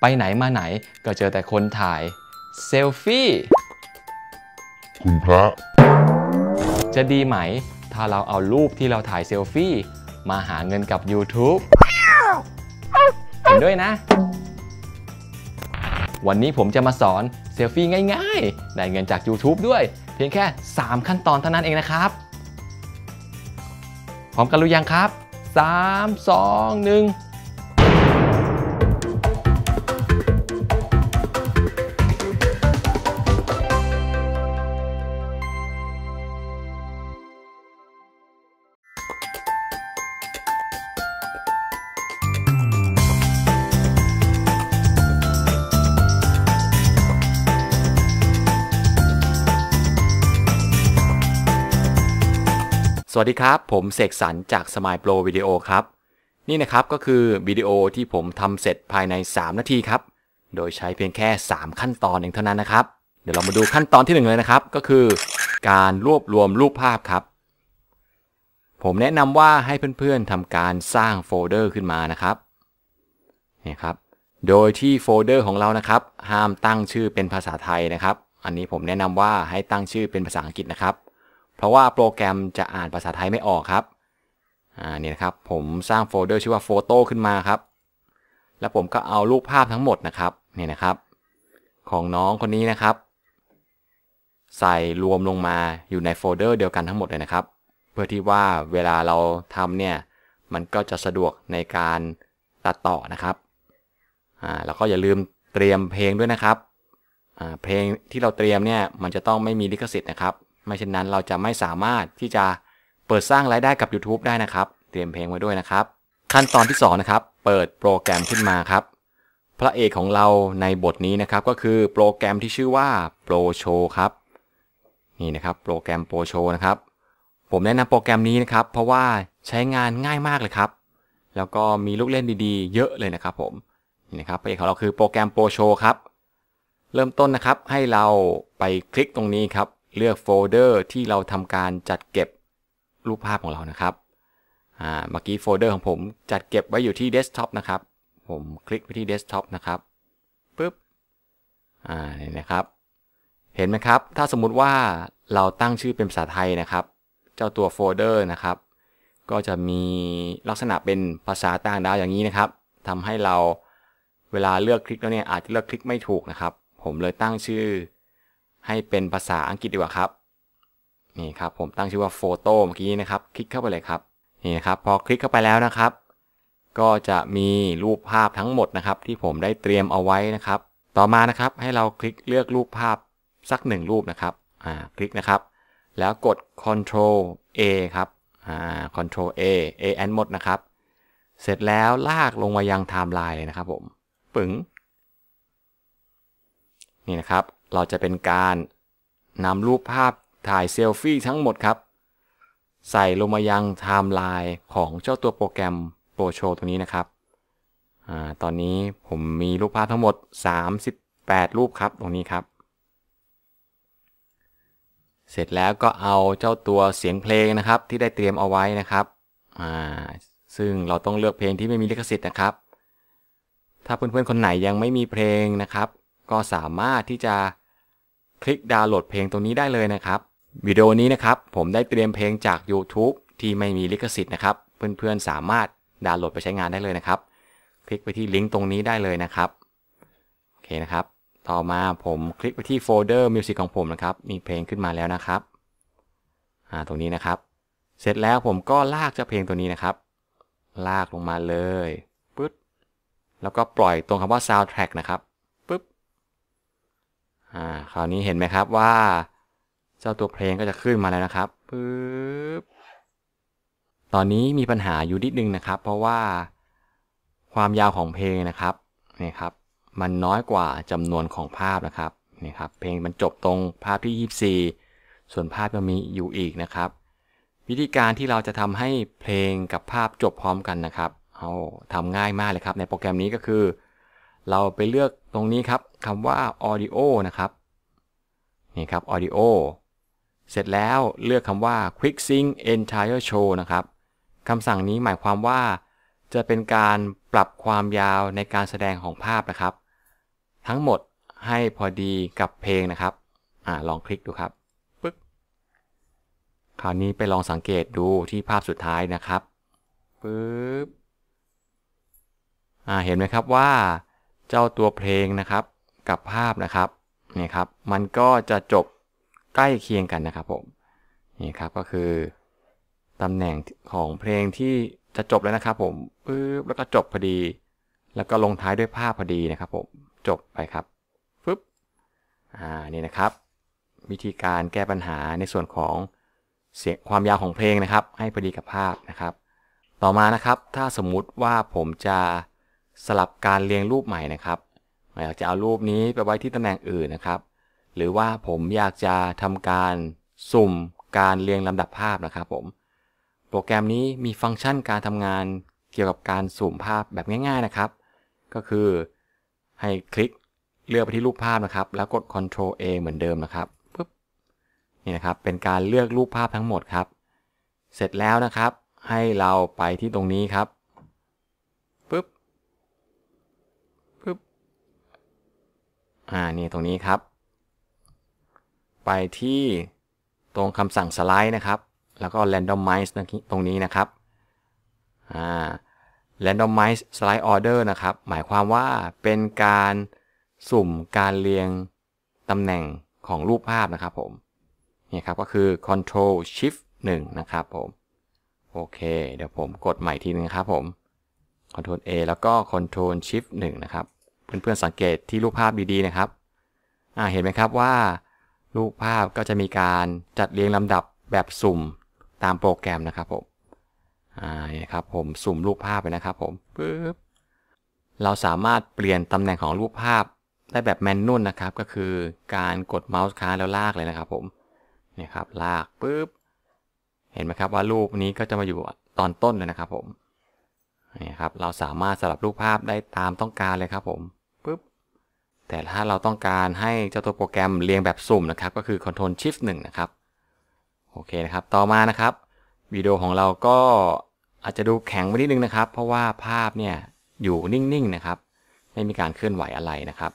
ไปไหน มาไหนก็เจอแต่คนถ่ายเซลฟี่ คุณพระ จะดีไหมถ้าเราเอารูปที่เราถ่ายเซลฟี่ มาหาเงินกับ YouTube เห็นด้วยนะ วันนี้ผมจะมาสอนเซลฟี่ง่ายๆได้เงินจาก YouTube ด้วย เพียงแค่ 3 ขั้นตอนเท่านั้นเองนะครับ พร้อมกันรู้ยังครับ 3 2 1วัสดีครับ ผมเสกสรรจากสมายโปรวิดีโอครับ นี่นะครับก็คือวิดีโอที่ผมทำเสร็จภายใน3นาทีครับ โดยใช้เพียงแค่ 3 ขั้นตอนเองเท่านั้นนะครับ เดี๋ยวเรามาดูขั้นตอนที่1เลยนะครับ ก็คือ การรวบรวมรูปภาพครับ ผมแนะนำว่าให้เพื่อนๆทำการสร้างโฟลเดอร์ขึ้นมานะครับนี่ครับ โดยที่โฟลเดอร์ของเรานะครับห้ามตั้งชื่อเป็นภาษาไทยนะครับ อันนี้ผมแนะนำว่าให้ตั้งชื่อเป็นภาษาอังกฤษนะครับเพราะว่าโปรแกรมจะอ่านภาษาไทยไม่ออกครับ อ่านี่นะครับผมสร้างโฟลเดอร์ชื่อว่าโฟโต้ขึ้นมาครับ แล้วผมก็เอารูปภาพทั้งหมดนะครับนี่นะครับ ของน้องคนนี้นะครับ ใส่รวมลงมาอยู่ในโฟลเดอร์เดียวกันทั้งหมดเลยนะครับ เพื่อที่ว่าเวลาเราทำเนี่ย มันก็จะสะดวกในการตัดต่อนะครับ อ่า แล้วก็อย่าลืมเตรียมเพลงด้วยนะครับ อ่า เพลงที่เราเตรียมเนี่ย มันจะต้องไม่มีลิขสิทธิ์นะครับไม่เช่นนั้นเราจะไม่สามารถที่จะเปิดสร้างรายได้กับ YouTube ได้นะครับ เตรียมเพลงไว้ด้วยนะครับ ขั้นตอนที่ 2 นะครับ เปิดโปรแกรมขึ้นมาครับ พระเอกของเราในบทนี้นะครับ ก็คือโปรแกรมที่ชื่อว่า Pro Show ครับ นี่นะครับโปรแกรม Pro Show นะครับ ผมแนะนำโปรแกรมนี้นะครับ เพราะว่าใช้งานง่ายมากเลยครับ แล้วก็มีลูกเล่นดีๆ เยอะเลยนะครับ ผมนี่นะครับพระเอกของเราคือโปรแกรม Pro Show ครับ เริ่มต้นนะครับให้เราไปคลิกตรงนี้ครับเลือกโฟลเดอร์ที่เราทำการจัดเก็บรูปภาพของเรานะครับอ่าเมื่อกี้โฟลเดอร์ของผมจัดเก็บไว้อยู่ที่เดสก์ท็อปนะครับ ผมคลิกไปที่เดสก์ท็อปนะครับปึ๊บอ่านี่นะครับ เห็นไหมครับ ถ้าสมมุติว่าเราตั้งชื่อเป็นภาษาไทยนะครับ เจ้าตัวโฟลเดอร์นะครับ ก็จะมีลักษณะเป็นภาษาต่างดาวอย่างนี้นะครับทำให้เราเวลาเลือกคลิกแล้วเนี่ย อาจจะเลือกคลิกไม่ถูกนะครับ ผมเลยตั้งชื่อให้เป็นภาษาอังกฤษดีกว่าครับนี่ครับ ผมตั้งชื่อว่าโฟโต้เมื่อกี้นะครับคลิกเข้าไปเลยครับนี่นะครับ พอคลิกเข้าไปแล้วนะครับ ก็จะมีรูปภาพทั้งหมดนะครับ ที่ผมได้เตรียมเอาไว้นะครับ ต่อมานะครับให้เราคลิกเลือกรูปภาพสัก 1 รูปนะครับอ่าคลิกนะครับ แล้วกด Ctrl A ครับอ่า Ctrl A A and หมดนะครับ เสร็จแล้วลากลงมายังไทม์ไลน์เลยนะครับ ผมปึ๋งนี่นะครับเราจะเป็นการนำรูปภาพถ่ายเซลฟี่ทั้งหมดครับ ใส่ลงมายังไทม์ไลน์ของเจ้าตัวโปรแกรมโปรโชตัวนี้นะครับอตอนนี้ผมมีรูปภาพทั้งหมด 38 รูปครับตรงนี้ครับ เสร็จแล้วก็เอาเจ้าตัวเสียงเพลงนะครับ ที่ได้เตรียมเอาไว้นะครับซึ่งเราต้องเลือกเพลงที่ไม่มีลิขสิทธิ์นะครับ ถ้าเพื่อนๆคนไหนยังไม่มีเพลงนะครับก็สามารถที่จะคลิกดาวน์โหลดเพลงตรงนี้ได้เลยนะครับวิดีโอนี้นะครับ ผมได้เตรียมเพลงจาก YouTube ที่ไม่มีลิขสิทธิ์นะครับ เพื่อนๆสามารถดาวน์โหลดไปใช้งานได้เลยนะครับ คลิกไปที่ลิงก์ตรงนี้ได้เลยนะครับโอเคนะครับต่อมาผมคลิกไปที่โฟลเดอร์มิวสิกของผมนะครับมีเพลงขึ้นมาแล้วนะครับอ่าตรงนี้นะครับ เสร็จแล้วผมก็ลากเจ้าเพลงตัวนี้นะครับ ลากลงมาเลยปึ๊ดแล้วก็ปล่อยตรงคำว่า soundtrack นะครับาคราวนี้เห็นไหมครับว่าเจ้าตัวเพลงก็จะขึ้นมาแล้วนะครับปึ๊บตอนนี้มีปัญหาอยู่นิดนึงนะครับ เพราะว่าความยาวของเพลงนะครับนี่ครับ มันน้อยกว่าจำนวนของภาพนะครับนี่ครับ เพลงมันจบตรงภาพที่ 24 ส่วนภาพยังมีอยู่อีกนะครับ วิธีการที่เราจะทำให้เพลงกับภาพจบพร้อมกันนะครับเอาทำง่ายมากเลยครับในโปรแกรมนี้ก็คือ เราไปเลือกตรงนี้ครับคำว่า audio นะครับ นี่ครับ audio เสร็จแล้วเลือกคำว่า quick sync entire show นะครับ คำสั่งนี้หมายความว่าจะเป็นการปรับความยาวในการแสดงของภาพนะครับ ทั้งหมดให้พอดีกับเพลงนะครับอลองคลิกดูครับ ปึ๊บ คราวนี้ไปลองสังเกตดูที่ภาพสุดท้ายนะครับ ปึ๊บเห็นไหมครับว่าเจ้าตัวเพลงนะครับกับภาพนะครับนี่ครับ มันก็จะจบใกล้เคียงกันนะครับผมนี่ครับก็คือ ตำแหน่งของเพลงที่จะจบแล้วนะครับผมปึ๊บแล้วก็จบพอดี แล้วก็ลงท้ายด้วยภาพพอดีนะครับผมจบไปครับปึ๊บอ่านี่นะครับ วิธีการแก้ปัญหาในส่วนของเสียงความยาวของเพลงนะครับ ให้พอดีกับภาพนะครับ ต่อมานะครับถ้าสมมุติว่าผมจะสลับการเรียงรูปใหม่นะครับอยากจะเอารูปนี้ไปไว้ที่ตำแหน่งอื่นนะครับ หรือว่าผมอยากจะทำการสุ่มการเรียงลำดับภาพนะครับผม โปรแกรมนี้มีฟังก์ชันการทำงานเกี่ยวกับการสุ่มภาพแบบง่าย ๆนะครับ ก็คือให้คลิกเลือกไปที่รูปภาพนะครับ แล้วกด Ctrl A เหมือนเดิมนะครับ ปึ๊บ นี่นะครับ เป็นการเลือกรูปภาพทั้งหมดครับ เสร็จแล้วนะครับ ให้เราไปที่ตรงนี้ครับอ่านี่ตรงนี้ครับ ไปที่ตรงคำสั่งสไลด์นะครับ แล้วก็ randomize ตรงนี้นะครับอ่า randomize slide order นะครับ หมายความว่าเป็นการสุ่มการเรียงตำแหน่งของรูปภาพนะครับผมนี่ครับก็คือ control shift 1 นะครับผม โอเคเดี๋ยวผมกดใหม่ทีนึงครับผม Ctrl A แล้วก็ Ctrl Shift 1 นะครับเพื่อนๆสังเกตที่รูปภาพดีๆนะครับ เห็นไหมครับว่ารูปภาพก็จะมีการจัดเรียงลำดับแบบสุ่มตามโปรแกรมนะครับผมนี่ครับผมสุ่มรูปภาพไปนะครับผมปึ๊บเราสามารถเปลี่ยนตำแหน่งของรูปภาพได้แบบแมนนวลนะครับ ก็คือการกดเมาส์ค้างแล้วลากเลยนะครับผมนี่ครับลากปึ๊บ เห็นไหมครับว่ารูปนี้ก็จะมาอยู่ตอนต้นเลยนะครับผมนี่ครับ เราสามารถสลับรูปภาพได้ตามต้องการเลยครับผมแต่ถ้าเราต้องการให้เจ้าตัวโปรแกรมเรียงแบบสุ่มนะครับ ก็คือ Ctrl Shift 1 นะครับ โอเคนะครับต่อมานะครับวิดีโอของเราก็อาจจะดูแข็งไปนิดนึงนะครับ เพราะว่าภาพเนี่ยอยู่นิ่งๆนะครับ ไม่มีการเคลื่อนไหวอะไรนะครับ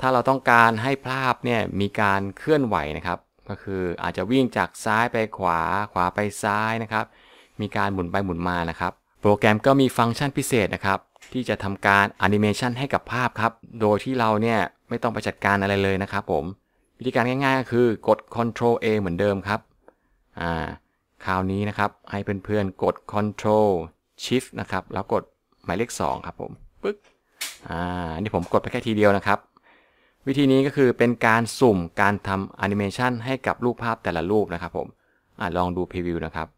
ถ้าเราต้องการให้ภาพเนี่ยมีการเคลื่อนไหวนะครับ ก็คืออาจจะวิ่งจากซ้ายไปขวา ขวาไปซ้ายนะครับ มีการหมุนไปหมุนมานะครับ โปรแกรมก็มีฟังก์ชันพิเศษนะครับที่จะทำการแอนิเมชันให้กับภาพครับ โดยที่เราเนี่ย ไม่ต้องไปจัดการอะไรเลยนะครับผม วิธีการง่ายๆก็คือกด Ctrl A เหมือนเดิมครับ อ่าคราวนี้นะครับ ให้เพื่อนๆกด Ctrl Shift นะครับ แล้วกดหมายเลข2 ครับผม ปึ๊ก อ่านี่ผมกดไปแค่ทีเดียวนะครับ วิธีนี้ก็คือเป็นการสุ่มการทำแอนิเมชันให้กับรูปภาพแต่ละรูปนะครับผมอ่าลองดูพรีวิวนะครับ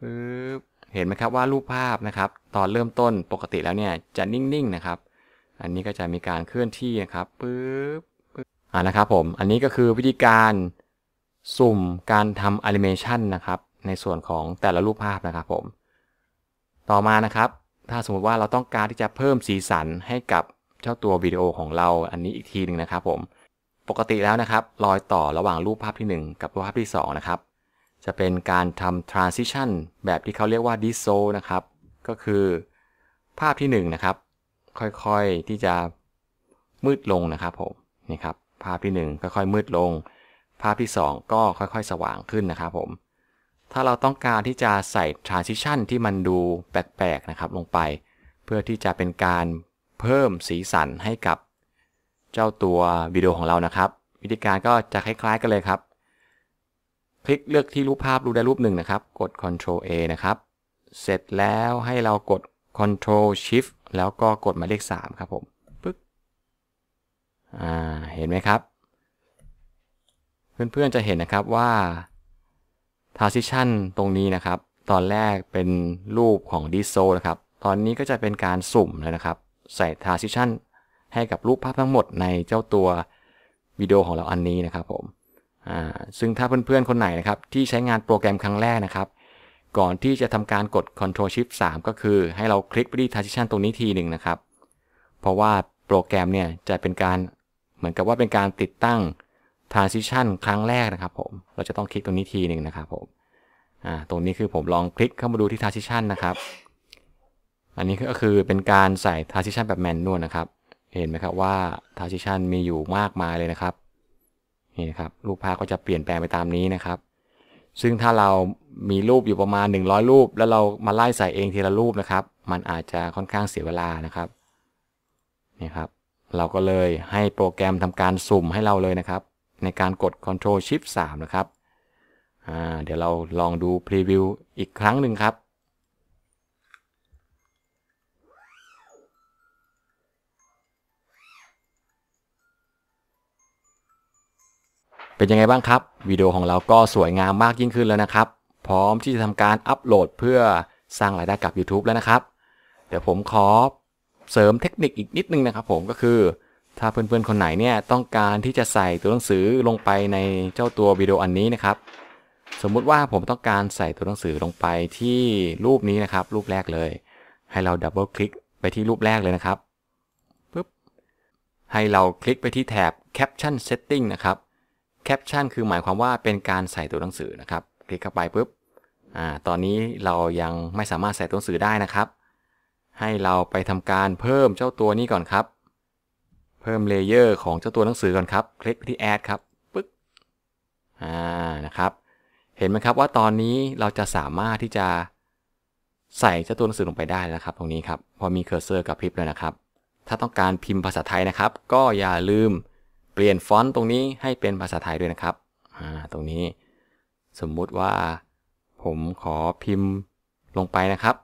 ปึ๊บเห็นไหมครับว่ารูปภาพนะครับตอนเริ่มต้นปกติแล้วเนี่ยจะนิ่งๆนะครับ อันนี้ก็จะมีการเคลื่อนที่นะครับปึ๊บอ่านะครับผมอันนี้ก็คือวิธีการสุ่มการทำแอนิเมชันนะครับ ในส่วนของแต่ละรูปภาพนะครับผมต่อมานะครับ ถ้าสมมติว่าเราต้องการที่จะเพิ่มสีสันให้กับเจ้าตัววิดีโอของเราอันนี้อีกทีหนึ่งนะครับผม ปกติแล้วนะครับรอยต่อระหว่างรูปภาพที่ 1 กับรูปภาพที่ 2 นะครับจะเป็นการทำ transition แบบที่เขาเรียกว่า dissolve นะครับ ก็คือภาพที่1นนะครับค่อยๆที่จะมืดลงนะครับผมนี่ครับ ภาพที่ 1 ค่อยๆมืดลง ภาพที่ 2 ก็ค่อยๆสว่างขึ้นนะครับผมถ้าเราต้องการที่จะใส่ transition ที่มันดูแปลกๆนะครับ ลงไป เพื่อที่จะเป็นการเพิ่มสีสันให้กับ เจ้าตัววิดีโอของเรานะครับ วิธีการก็จะคล้ายๆ กันเลยครับคลิกเลือกที่รูปภาพรูปใดรูปหนึ่งนะครับ กด Ctrl A นะครับ เสร็จแล้วให้เรากด Ctrl Shift แล้วก็กดหมายเลข 3 ครับผม ปึ๊บอ่าเห็นไหมครับ เพื่อนๆจะเห็นนะครับว่า Transition ตรงนี้นะครับ ตอนแรกเป็นรูปของ d i s ซนะครับ ตอนนี้ก็จะเป็นการสุ่มแล้วนะครับ ใส่ Transition ให้กับรูปภาพทั้งหมดในเจ้าตัววิดีโอของเราอันนี้นะครับผมซึ่งถ้าเพื่อนๆคนไหนนะครับ ที่ใช้งานโปรแกรมครั้งแรกนะครับ ก่อนที่จะทำการกด Ctrl Shift 3 ก็คือให้เราคลิกไปที่ Transition ตรงนี้ทีหนึ่งนะครับ เพราะว่าโปรแกรมเนี่ยจะเป็นการเหมือนกับว่าเป็นการติดตั้ง Transition ครั้งแรกนะครับ ผมเราจะต้องคลิกตรงนี้ทีหนึ่งนะครับผมตรงนี้คือผมลองคลิกเข้ามาดูที่ Transition นะครับ อันนี้ก็คือเป็นการใส่ Transition แบบแมนนวลนะครับเห็นไหมครับว่า Transition มีอยู่มากมายเลยนะครับนี่นะครับรูปภาพก็จะเปลี่ยนแปลงไปตามนี้นะครับ ซึ่งถ้าเรามีรูปอยู่ประมาณ 100 รูป แล้วเรามาไล่ใส่เองทีละรูปนะครับ มันอาจจะค่อนข้างเสียเวลานะครับ นี่ครับ เราก็เลยให้โปรแกรมทำการสุ่มให้เราเลยนะครับ ในการกด Ctrl Shift 3 นะครับ เดี๋ยวเราลองดูพรีวิวอีกครั้งหนึ่งครับเป็นยังไงบ้างครับวิดีโอของเราก็สวยงามมากยิ่งขึ้นแล้วนะครับ พร้อมที่จะทำการอัปโหลดเพื่อสร้างรายได้กับ YouTube แล้วนะครับ เดี๋ยวผมขอเสริมเทคนิคอีกนิดนึงนะครับ ผมก็คือถ้าเพื่อนๆคนไหนเนี่ยต้องการที่จะใส่ตัวหนังสือลงไปในเจ้าตัววิดีโออันนี้นะครับ สมมุติว่าผมต้องการใส่ตัวหนังสือลงไปที่รูปนี้นะครับ รูปแรกเลย ให้เราดับเบิลคลิกไปที่รูปแรกเลยนะครับปึ๊บให้เราคลิกไปที่แถบ caption setting นะครับแคปชั่นคือหมายความว่าเป็นการใส่ตัวหนังสือนะครับ คลิกเข้าไปปุ๊บ อ่าตอนนี้เรายังไม่สามารถใส่ตัวหนังสือได้นะครับ ให้เราไปทำการเพิ่มเจ้าตัวนี้ก่อนครับ เพิ่มเลเยอร์ของเจ้าตัวหนังสือก่อนครับ คลิกที่ add ครับปึ๊บ อ่านะครับ เห็นไหมครับว่าตอนนี้เราจะสามารถที่จะใส่เจ้าตัวหนังสือลงไปได้นะครับ ตรงนี้ครับพอมีเคอร์เซอร์กับพริบแล้วนะครับ ถ้าต้องการพิมพ์ภาษาไทยนะครับ ก็อย่าลืมเปลี่ยนฟอนต์ตรงนี้ให้เป็นภาษาไทยด้วยนะครับ ตรงนี้สมมุติว่าผมขอพิมพ์ลงไปนะครับ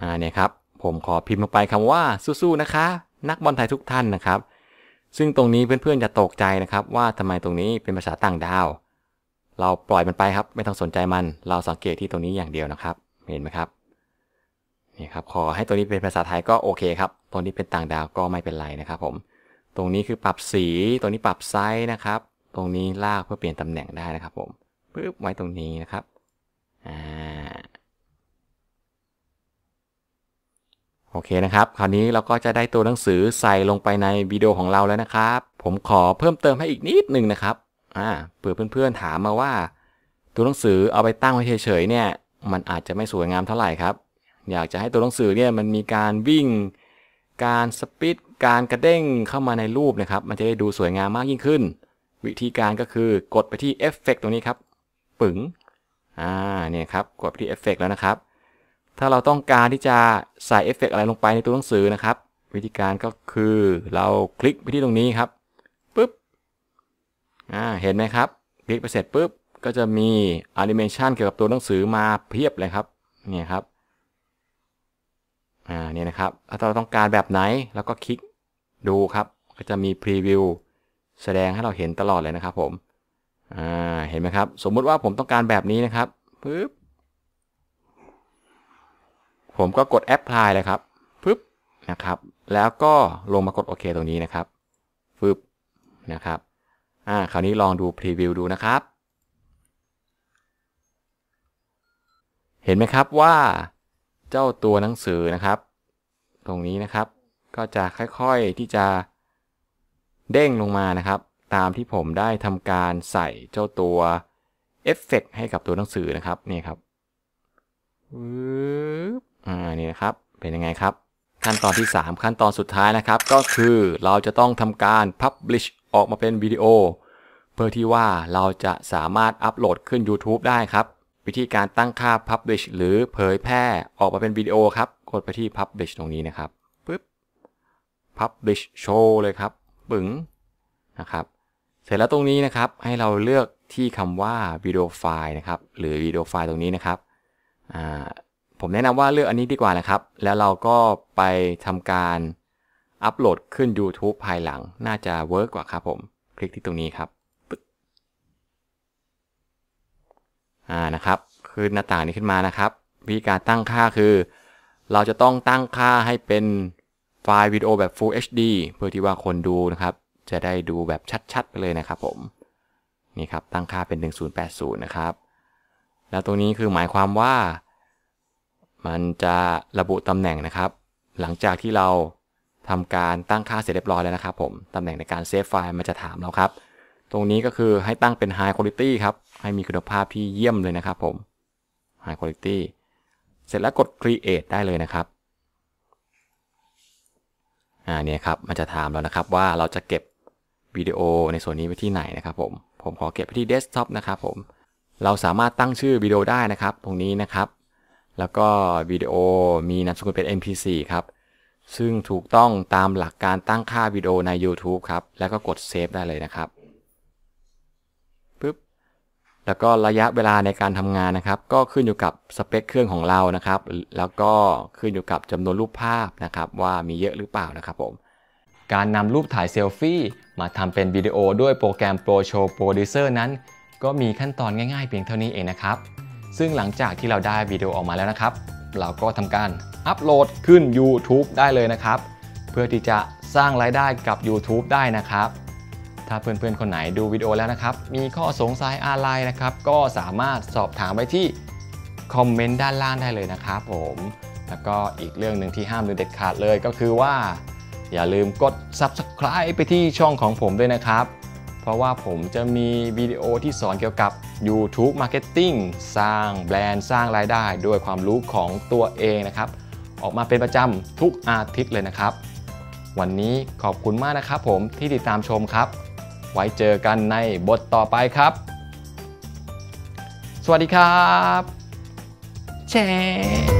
อ่าเนี่ยครับผมขอพิมพ์ลงไปคำว่าสู้ๆนะคะนักบอลไทยทุกท่านนะครับ ซึ่งตรงนี้เพื่อนๆจะตกใจนะครับว่าทำไมตรงนี้เป็นภาษาต่างดาว เราปล่อยมันไปครับไม่ต้องสนใจมัน เราสังเกตที่ตรงนี้อย่างเดียวนะครับ เห็นไหมครับี่ครับขอให้ตัวนี้เป็นภาษาไทยก็โอเคครับตัวนี้เป็นต่างดาวก็ไม่เป็นไรนะครับผม ตรงนี้คือปรับสีตรงนี้ปรับไซส์นะครับ ตรงนี้ลากเพื่อเปลี่ยนตำแหน่งได้นะครับผม ปึ๊บไว้ตรงนี้นะครับอ่าโอเคนะครับ คราวนี้เราก็จะได้ตัวหนังสือใส่ลงไปในวิดีโอของเราแล้วนะครับ ผมขอเพิ่มเติมให้อีกนิดหนึ่งนะครับอ่าเผื่อเพื่อนๆถามมาว่า ตัวหนังสือเอาไปตั้งไว้เฉยๆเนี่ย มันอาจจะไม่สวยงามเท่าไหร่ครับอยากจะให้ตัวหนังสือเนี่ยมันมีการวิ่ง การสปิดการกระเด้งเข้ามาในรูปนะครับ มันจะได้ดูสวยงามมากยิ่งขึ้น วิธีการก็คือกดไปที่เอฟเฟกตรงนี้ครับปึ๋งอ่าเนี่ยครับกดไปที่เอฟเฟกแล้วนะครับ ถ้าเราต้องการที่จะใส่เอฟเฟกอะไรลงไปในตัวหนังสือนะครับ วิธีการก็คือเราคลิกไปที่ตรงนี้ครับปึ๊บอ่าเห็นไหมครับ คลิกไปเสร็จปึ๊บก็จะมีแอนิเมชันเกี่ยวกับตัวหนังสือมาเพียบเลยครับเนี่ยครับอ่านี่นะครับถ้าเราต้องการแบบไหนแล้วก็คลิกดูครับ ก็จะมีพรีวิวแสดงให้เราเห็นตลอดเลยนะครับผมอ่าเห็นไหมครับสมมุติว่าผมต้องการแบบนี้นะครับปึ๊บผมก็กดแอปพลายเลยครับปึ๊บนะครับ แล้วก็ลงมากดโอเคตรงนี้นะครับปึ๊บนะครับอ่าคราวนี้ลองดูพรีวิวดูนะครับ เห็นไหมครับว่าเจ้าตัวหนังสือนะครับ ตรงนี้นะครับก็จะค่อยๆที่จะเด้งลงมานะครับตามที่ผมได้ทำการใส่เจ้าตัวเอฟเฟกให้กับตัวหนังสือนะครับนี่ครับอ่านี่นะครับเป็นยังไงครับ ขั้นตอนที่ 3 ขั้นตอนสุดท้ายนะครับ ก็คือเราจะต้องทำการ Publish ออกมาเป็นวิดีโอ เพื่อที่ว่าเราจะสามารถอัปโหลดขึ้น YouTube ได้ครับิธีการตั้งค่า Publish หรือเผยแพร่ออกมาเป็นวิดีโอครับกดไปที่ Publish ตรงนี้นะครับปึ๊บ Publish Show เลยครับ ปึ๋งนะครับ เสร็จแล้วตรงนี้นะครับให้เราเลือกที่คำว่าวิดีโอไฟล์นะครับ หรือวิดีโอไฟล์ตรงนี้นะครับผมแนะนำว่าเลือกอันนี้ดีกว่านะครับ แล้วเราก็ไปทำการอัปโหลดขึ้น YouTube ภายหลังน่าจะเวิร์กกว่าครับผมคลิกที่ตรงนี้ครับอ่านะครับขึ้นหน้าต่างนี้ขึ้นมานะครับวิธีการตั้งค่าคือเราจะต้องตั้งค่าให้เป็นไฟล์วิดีโอแบบ Full HD เพื่อที่ว่าคนดูนะครับจะได้ดูแบบชัดๆ ไปเลยนะครับผมนี่ครับตั้งค่าเป็น 1080นะครับแล้วตรงนี้คือหมายความว่า มันจะระบุตำแหน่งนะครับ หลังจากที่เราทำการตั้งค่าเสร็จเรียบร้อยแล้วนะครับผมตำแหน่งในการเซฟไฟล์มันจะถามเราครับตรงนี้ก็คือให้ตั้งเป็น High Quality ครับให้มีคุณภาพที่เยี่ยมเลยนะครับผม High Quality เสร็จแล้วกด Create ได้เลยนะครับ อ่าเนี่ยครับ มันจะถามแล้วนะครับว่าเราจะเก็บวิดีโอในส่วนนี้ไปที่ไหนนะครับผม ผมขอเก็บไปที่เดสก์ท็อปนะครับผม เราสามารถตั้งชื่อวิดีโอได้นะครับ ตรงนี้นะครับ แล้วก็วิดีโอมีนามสกุลเป็น mp4 ครับ ซึ่งถูกต้องตามหลักการตั้งค่าวิดีโอใน YouTube ครับแล้วก็กดเซฟได้เลยนะครับแล้วก็ระยะเวลาในการทำงานนะครับ ก็ขึ้นอยู่กับสเปคเครื่องของเรานะครับ แล้วก็ขึ้นอยู่กับจำนวนรูปภาพนะครับ ว่ามีเยอะหรือเปล่านะครับผม การนำรูปถ่ายเซลฟี่มาทำเป็นวิดีโอด้วยโปรแกรม ProShow Producer นั้น ก็มีขั้นตอนง่ายๆเพียงเท่านี้เองนะครับ ซึ่งหลังจากที่เราได้วิดีโอออกมาแล้วนะครับ เราก็ทำการอัปโหลดขึ้น YouTube ได้เลยนะครับ เพื่อที่จะสร้างรายได้กับ YouTube ได้นะครับถ้าเพื่อนๆ คนไหนดูวิดีโอแล้วนะครับ มีข้อสงสัยอะไรนะครับ ก็สามารถสอบถามไปที่ คอมเมนต์ด้านล่างได้เลยนะครับผม แล้วก็อีกเรื่องหนึ่งที่ห้ามดูเด็ดขาดเลยก็คือว่า อย่าลืมกด Subscribe ไปที่ช่องของผมด้วยนะครับ เพราะว่าผมจะมีวิดีโอที่สอนเกี่ยวกับ YouTube Marketing สร้างแบรนด์สร้างรายได้ ด้วยความรู้ของตัวเองนะครับออกมาเป็นประจำทุกอาทิตย์เลยนะครับ วันนี้ขอบคุณมากนะครับ ผมที่ติดตามชมครับไว้เจอกันในบทต่อไปครับ สวัสดีครับ แชร์